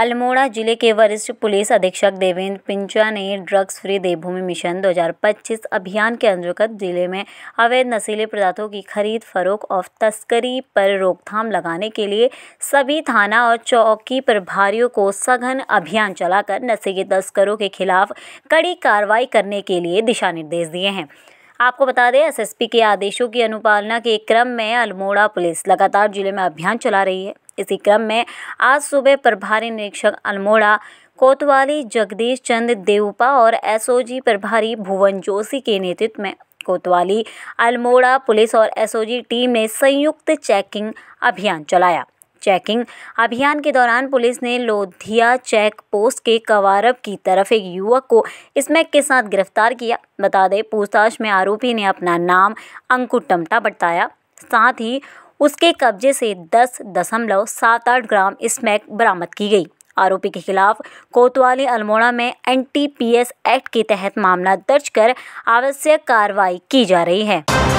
अल्मोड़ा जिले के वरिष्ठ पुलिस अधीक्षक देवेंद्र पिंचा ने ड्रग्स फ्री देवभूमि मिशन 2025 अभियान के अंतर्गत जिले में अवैध नशीले पदार्थों की खरीद फरोख और तस्करी पर रोकथाम लगाने के लिए सभी थाना और चौकी प्रभारियों को सघन अभियान चलाकर नशे के तस्करों के खिलाफ कड़ी कार्रवाई करने के लिए दिशा निर्देश दिए हैं आपको बता दें एसएसपी के आदेशों की अनुपालना के क्रम में अल्मोड़ा पुलिस लगातार जिले में अभियान चला रही है इसी क्रम में आज सुबह प्रभारी निरीक्षक अल्मोड़ा कोतवाली जगदीश चंद देवपा और एसओजी प्रभारी भुवन जोशी के नेतृत्व में कोतवाली अल्मोड़ा पुलिस और एसओजी टीम ने संयुक्त चेकिंग अभियान चलाया चेकिंग अभियान के दौरान पुलिस ने लोधिया चेक पोस्ट के कवारब की तरफ एक युवक को स्मैक के साथ गिरफ्तार किया बता दें पूछताछ में आरोपी ने अपना नाम अंकुर टमटा बताया साथ ही उसके कब्जे से दस दशमलव सात आठ ग्राम स्मैक बरामद की गई आरोपी के खिलाफ कोतवाली अल्मोड़ा में एनटीपीएस एक्ट के तहत मामला दर्ज कर आवश्यक कार्रवाई की जा रही है